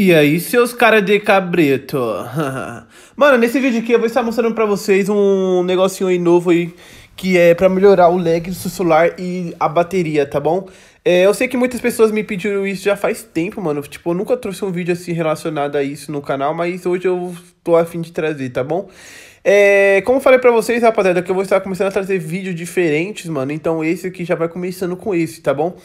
E aí, seus caras de cabreto? Mano, nesse vídeo aqui eu vou estar mostrando pra vocês um negocinho aí novo aí que é para melhorar o lag do seu celular e a bateria, tá bom? É, eu sei que muitas pessoas me pediram isso já faz tempo, mano. Tipo, eu nunca trouxe um vídeo assim relacionado a isso no canal, mas hoje eu tô afim de trazer, tá bom? É, como falei pra vocês, rapaziada, que eu vou estar começando a trazer vídeos diferentes, mano. Então esse aqui já vai começando com esse, tá bom?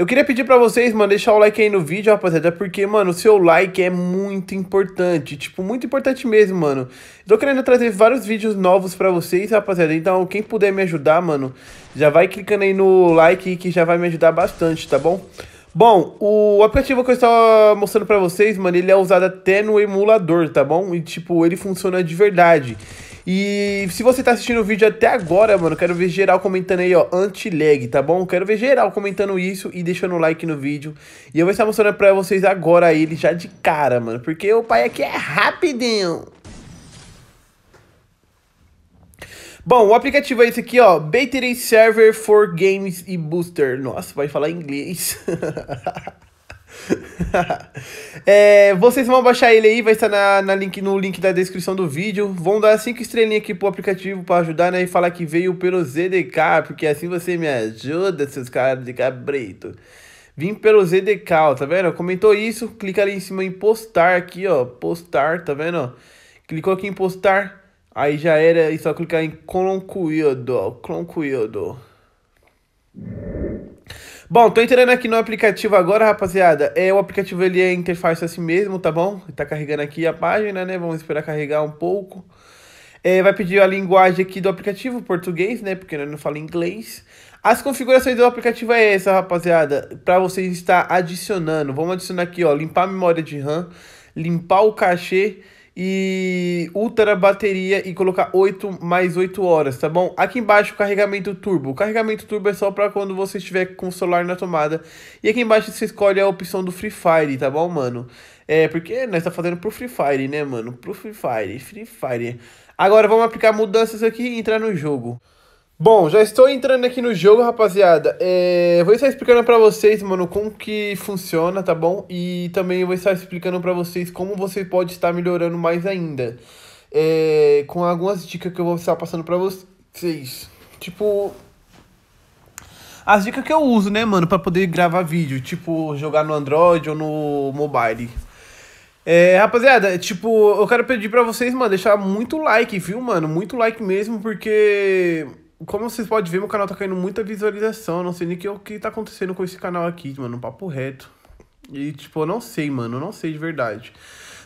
Eu queria pedir para vocês, mano, deixar o like aí no vídeo, rapaziada, porque, mano, o seu like é muito importante, tipo, muito importante mesmo, mano. Tô querendo trazer vários vídeos novos para vocês, rapaziada, então quem puder me ajudar, mano, já vai clicando aí no like que já vai me ajudar bastante, tá bom? Bom, o aplicativo que eu estava mostrando para vocês, mano, ele é usado até no emulador, tá bom? E, tipo, ele funciona de verdade. E se você tá assistindo o vídeo até agora, mano, quero ver geral comentando aí, ó, anti-lag, tá bom? Quero ver geral comentando isso e deixando o like no vídeo. E eu vou estar mostrando pra vocês agora ele já de cara, mano, porque o pai aqui é rapidinho. Bom, o aplicativo é esse aqui, ó, Battery Server for Games e Booster. Nossa, vai falar inglês. é, vocês vão baixar ele aí, vai estar na, na link, no link da descrição do vídeo. Vão dar cinco estrelinhas aqui pro aplicativo para ajudar, né? E falar que veio pelo ZDK, porque assim você me ajuda, seus caras de cabrito. Vim pelo ZDK, ó, tá vendo? Comentou isso, clica ali em cima em postar aqui, ó. Postar, tá vendo? Clicou aqui em postar, aí já era. E só clicar em concluído, concluído. Bom, tô entrando aqui no aplicativo agora, rapaziada. É, o aplicativo ele é interface assim mesmo, tá bom? Tá carregando aqui a página, né? Vamos esperar carregar um pouco. É, vai pedir a linguagem aqui do aplicativo, português, né? Porque não fala inglês. As configurações do aplicativo é essa, rapaziada, para vocês estar adicionando. Vamos adicionar aqui, ó, limpar a memória de RAM, limpar o cachê e ultra bateria e colocar 8 mais 8 horas, tá bom? Aqui embaixo o carregamento turbo. O carregamento turbo é só para quando você estiver com o celular na tomada. E aqui embaixo você escolhe a opção do Free Fire, tá bom, mano? É, porque nós tá fazendo pro Free Fire, né, mano? Pro Free Fire, Free Fire. Agora vamos aplicar mudanças aqui e entrar no jogo. Bom, já estou entrando aqui no jogo, rapaziada. É, vou estar explicando para vocês, mano, como que funciona, tá bom? E também vou estar explicando para vocês como você pode estar melhorando mais ainda. É, com algumas dicas que eu vou estar passando para vocês. Tipo, as dicas que eu uso, né, mano, para poder gravar vídeo, tipo jogar no Android ou no mobile. É, rapaziada, tipo, eu quero pedir para vocês, mano, deixar muito like, viu, mano? Muito like mesmo, porque como vocês podem ver, meu canal tá caindo muita visualização. Eu não sei nem que, o que tá acontecendo com esse canal aqui, mano. Um papo reto. E, tipo, eu não sei, mano. Eu não sei de verdade.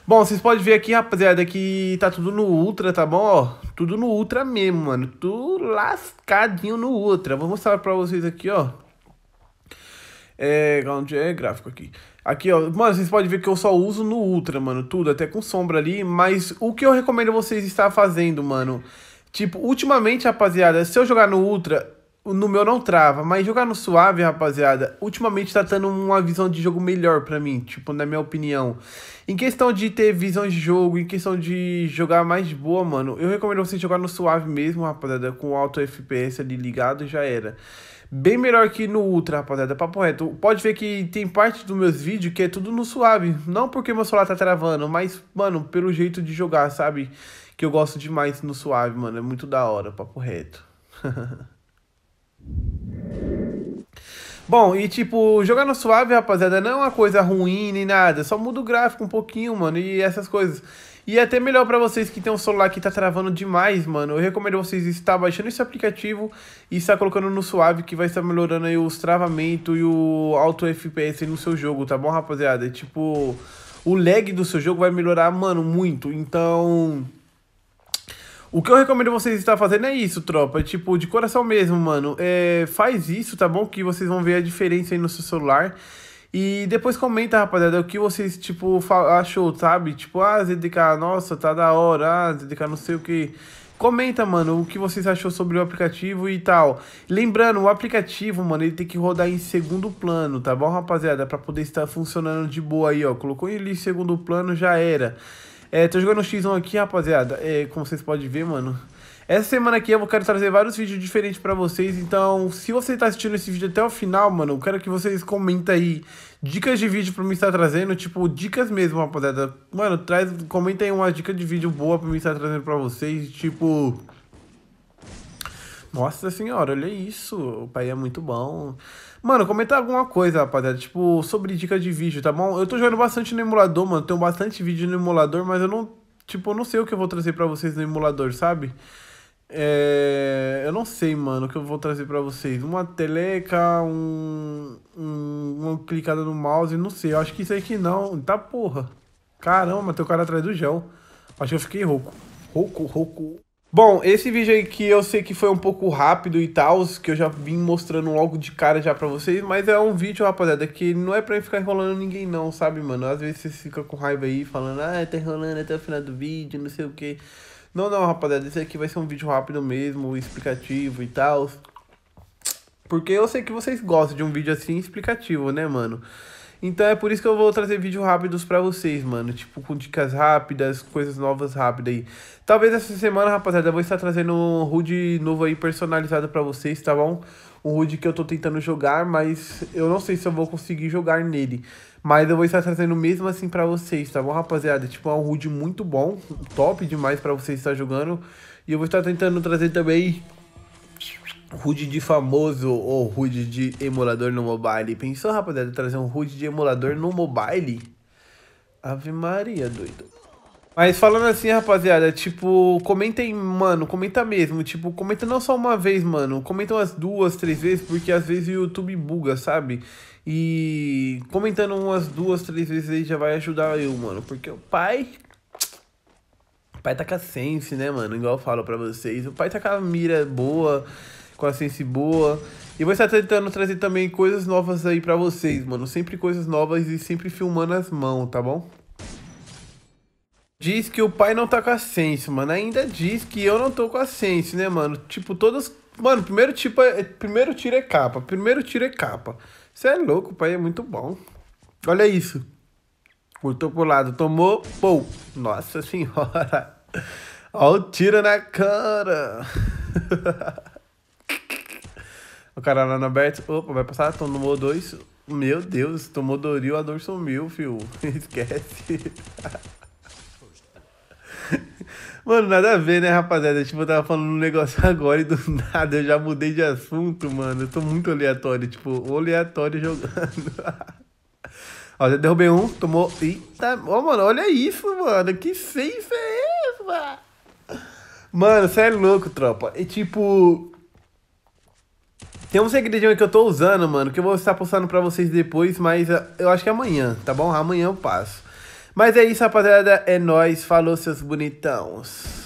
Bom, vocês podem ver aqui, rapaziada, que tá tudo no Ultra, tá bom? Ó, tudo no Ultra mesmo, mano. Tudo lascadinho no Ultra. Vou mostrar pra vocês aqui, ó. É, onde é gráfico aqui. Aqui, ó, mano, vocês podem ver que eu só uso no Ultra, mano, tudo, até com sombra ali, mas o que eu recomendo vocês estar fazendo, mano, Tipo, ultimamente, rapaziada, se eu jogar no Ultra, no meu não trava, mas jogar no Suave, rapaziada, ultimamente tá tendo uma visão de jogo melhor para mim, tipo, na minha opinião. Em questão de ter visão de jogo, em questão de jogar mais boa, mano, eu recomendo você jogar no Suave mesmo, rapaziada, com alto FPS ali ligado, já era. Bem melhor que no Ultra, rapaziada, papo reto. Pode ver que tem parte dos meus vídeos que é tudo no Suave, não porque meu celular tá travando, mas, mano, pelo jeito de jogar, sabe? que eu gosto demais no Suave, mano. É muito da hora, papo reto. Bom, e tipo, jogar no suave, rapaziada, não é uma coisa ruim nem nada, só muda o gráfico um pouquinho, mano, e essas coisas. E é até melhor para vocês que tem um celular que tá travando demais, mano. Eu recomendo vocês estar baixando esse aplicativo e estar colocando no suave que vai estar melhorando aí os travamentos e o alto FPS no seu jogo, tá bom, rapaziada? E, tipo, o lag do seu jogo vai melhorar, mano, muito. Então, o que eu recomendo vocês estar fazendo é isso, tropa. Tipo, de coração mesmo, mano. É, faz isso, tá bom? Que vocês vão ver a diferença aí no seu celular. E depois comenta, rapaziada, o que vocês, tipo, achou, sabe? Tipo, ah, ZDK, nossa, tá da hora, ah, ZDK não sei o que. Comenta, mano, o que vocês achou sobre o aplicativo e tal. Lembrando, o aplicativo, mano, ele tem que rodar em segundo plano, tá bom, rapaziada? Pra poder estar funcionando de boa aí, ó. Colocou ele em segundo plano, já era. É, tô jogando X1 aqui, rapaziada. É, como vocês podem ver, mano. Essa semana aqui eu quero trazer vários vídeos diferentes pra vocês, então se você tá assistindo esse vídeo até o final, mano, eu quero que vocês comentem aí dicas de vídeo pra mim estar trazendo, tipo, dicas mesmo, rapaziada. Mano, traz, comenta aí uma dica de vídeo boa pra mim estar trazendo pra vocês, tipo... Nossa senhora, olha isso, o pai é muito bom. Mano, comenta alguma coisa, rapaziada. Tipo, sobre dicas de vídeo, tá bom? Eu tô jogando bastante no emulador, mano. Tenho bastante vídeo no emulador, mas eu não. Tipo, eu não sei o que eu vou trazer pra vocês no emulador, sabe? É... Eu não sei, mano, o que eu vou trazer pra vocês. Uma teleca, um... um... uma clicada no mouse, não sei. Eu acho que isso aqui não. Tá porra. Caramba, tem o cara atrás do gel. Acho que eu fiquei rouco. Rouco, rouco. Bom, esse vídeo aí que eu sei que foi um pouco rápido e tal, que eu já vim mostrando logo de cara já pra vocês, mas é um vídeo, rapaziada, que não é pra ficar enrolando ninguém não, sabe, mano? Às vezes vocês ficam com raiva aí, falando, ah, tá enrolando até o final do vídeo, não sei o que. Não, não, rapaziada, esse aqui vai ser um vídeo rápido mesmo, explicativo e tal, porque eu sei que vocês gostam de um vídeo assim explicativo, né, mano? Então é por isso que eu vou trazer vídeos rápidos para vocês, mano. Tipo, com dicas rápidas, coisas novas rápidas aí. Talvez essa semana, rapaziada, eu vou estar trazendo um HUD novo aí personalizado para vocês, tá bom? Um HUD que eu tô tentando jogar, mas eu não sei se eu vou conseguir jogar nele. Mas eu vou estar trazendo mesmo assim para vocês, tá bom, rapaziada? Tipo, é um HUD muito bom, top demais para vocês estar jogando. E eu vou estar tentando trazer também HUD de famoso ou HUD de emulador no mobile. Pensou, rapaziada, trazer um HUD de emulador no mobile? Ave Maria, doido. Mas falando assim, rapaziada, tipo, comentem, mano, comenta mesmo. Tipo, comenta não só uma vez, mano. Comenta umas duas, três vezes, porque às vezes o YouTube buga, sabe? E comentando umas duas, três vezes aí já vai ajudar eu, mano. Porque o pai. O pai tá com a sense, né, mano? Igual eu falo pra vocês. O pai tá com a mira boa com a Sense boa. E vou estar tentando trazer também coisas novas aí para vocês, mano. Sempre coisas novas e sempre filmando as mãos, tá bom? Diz que o pai não tá com a Sense, mano. Ainda diz que eu não tô com a Sense, né, mano? Tipo, todas. Mano, primeiro tipo é... Primeiro tiro é capa. Primeiro tiro é capa. Você é louco, o pai é muito bom. Olha isso. Cortou pro lado, tomou. Pou. Nossa senhora. Olha o tiro na cara. O cara lá na aberto, opa, vai passar, tomou dois. Meu Deus, tomou Doril, a dor sumiu, fio. Esquece. Mano, nada a ver, né, rapaziada? Tipo, eu tava falando um negócio agora e do nada eu já mudei de assunto, mano. Eu tô muito aleatório, tipo, aleatório jogando. Ó, já derrubei um, tomou. Eita, ó, mano, olha isso, mano. Que safe é essa? Mano, você é louco, tropa. E tipo, tem um segredinho que eu tô usando, mano, que eu vou estar postando pra vocês depois, mas eh, eu acho que é amanhã, tá bom? Amanhã eu passo. Mas é isso, rapaziada. É nóis. Falou, seus bonitãos.